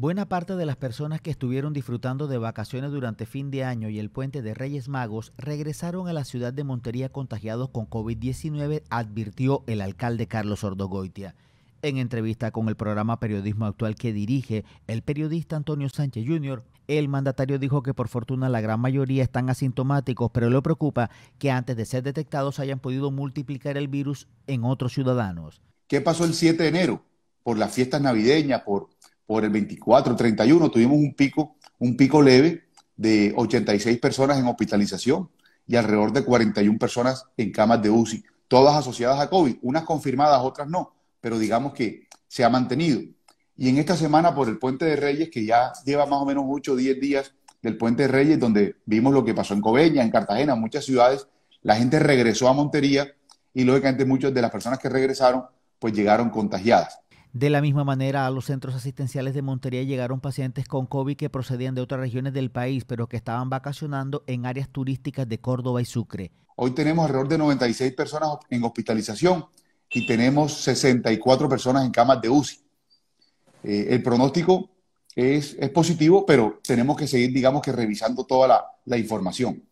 Buena parte de las personas que estuvieron disfrutando de vacaciones durante fin de año y el puente de Reyes Magos regresaron a la ciudad de Montería contagiados con COVID-19, advirtió el alcalde Carlos Ordogoitia. En entrevista con el programa Periodismo Actual que dirige el periodista Antonio Sánchez Jr., el mandatario dijo que por fortuna la gran mayoría están asintomáticos, pero le preocupa que antes de ser detectados hayan podido multiplicar el virus en otros ciudadanos. ¿Qué pasó el 7 de enero? Por las fiestas navideñas, por por el 24, 31, tuvimos un pico, un pico leve de 86 personas en hospitalización y alrededor de 41 personas en camas de UCI, todas asociadas a COVID, unas confirmadas, otras no, pero digamos que se ha mantenido. Y en esta semana, por el Puente de Reyes, que ya lleva más o menos 8 o 10 días del Puente de Reyes, donde vimos lo que pasó en Cobeña, en Cartagena, en muchas ciudades, la gente regresó a Montería y lógicamente muchas de las personas que regresaron, pues llegaron contagiadas. De la misma manera, a los centros asistenciales de Montería llegaron pacientes con COVID que procedían de otras regiones del país, pero que estaban vacacionando en áreas turísticas de Córdoba y Sucre. Hoy tenemos alrededor de 96 personas en hospitalización y tenemos 64 personas en camas de UCI. Eh, el pronóstico es, positivo, pero tenemos que seguir, digamos que, revisando toda la información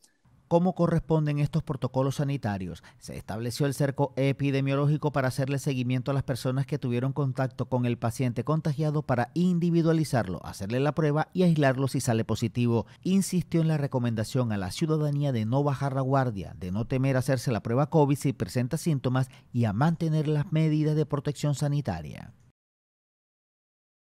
cómo corresponden estos protocolos sanitarios. Se estableció el cerco epidemiológico para hacerle seguimiento a las personas que tuvieron contacto con el paciente contagiado para individualizarlo, hacerle la prueba y aislarlo si sale positivo. Insistió en la recomendación a la ciudadanía de no bajar la guardia, de no temer hacerse la prueba COVID si presenta síntomas y a mantener las medidas de protección sanitaria.